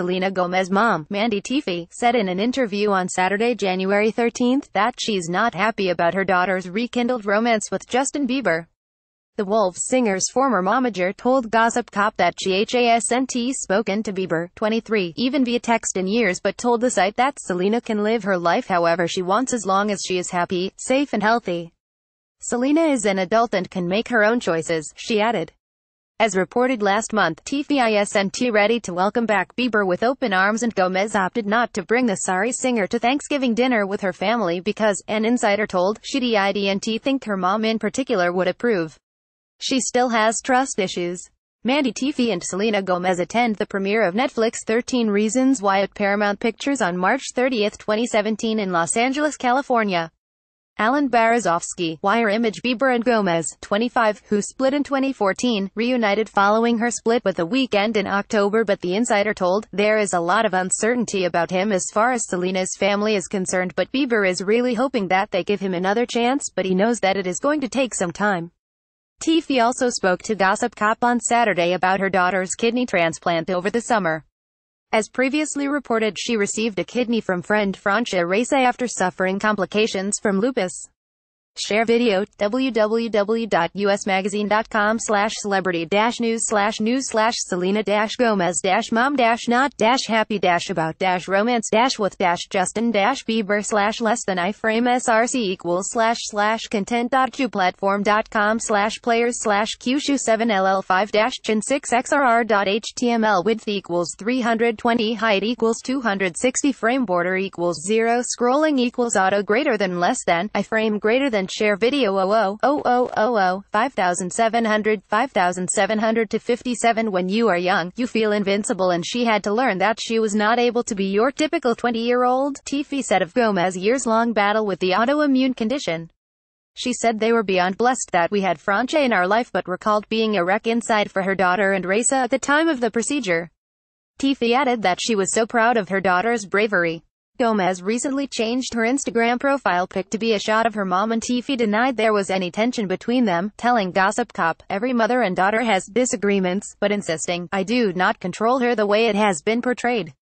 Selena Gomez mom, Mandy Tiffey, said in an interview on Saturday, January 13, that she's not happy about her daughter's rekindled romance with Justin Bieber. The Wolves singer's former momager told Gossip Cop that she hasn't spoken to Bieber, 23, even via text in years but told the site that Selena can live her life however she wants as long as she is happy, safe and healthy. Selena is an adult and can make her own choices, she added. As reported last month, T V I S N T ready to welcome back Bieber with open arms and Gomez opted not to bring the sorry singer to Thanksgiving dinner with her family because, an insider told, she IDNT think her mom in particular would approve. She still has trust issues. Mandy Teefy and Selena Gomez attend the premiere of Netflix 13 Reasons Why at Paramount Pictures on March 30, 2017 in Los Angeles, California. Alan Barazovsky, Wire Image Bieber and Gomez, 25, who split in 2014, reunited following her split with The Weeknd in October but The Insider told, there is a lot of uncertainty about him as far as Selena's family is concerned but Bieber is really hoping that they give him another chance but he knows that it is going to take some time. Tiffy also spoke to Gossip Cop on Saturday about her daughter's kidney transplant over the summer. As previously reported she received a kidney from friend Francia Race after suffering complications from lupus. Share video, www.usmagazine.com slash celebrity dash news slash news slash Selena dash Gomez dash mom dash not dash happy dash about dash romance dash with dash Justin dash Bieber slash less than iframe src equals slash slash content dot platform dot com slash players slash qshu 7 ll 5 dash chin 6 xrr dot html width equals 320 height equals 260 frame border equals 0 scrolling equals auto greater than less than iframe greater than share video 000000 5700 5700 to 57 when you are young, you feel invincible and she had to learn that she was not able to be your typical 20-year-old, Tiffy said of Gomez's years-long battle with the autoimmune condition. She said they were beyond blessed that we had Franche in our life but recalled being a wreck inside for her daughter and Reza at the time of the procedure. Tiffy added that she was so proud of her daughter's bravery. Gomez recently changed her Instagram profile pic to be a shot of her mom and Tiffy denied there was any tension between them, telling Gossip Cop, every mother and daughter has disagreements, but insisting, I do not control her the way it has been portrayed.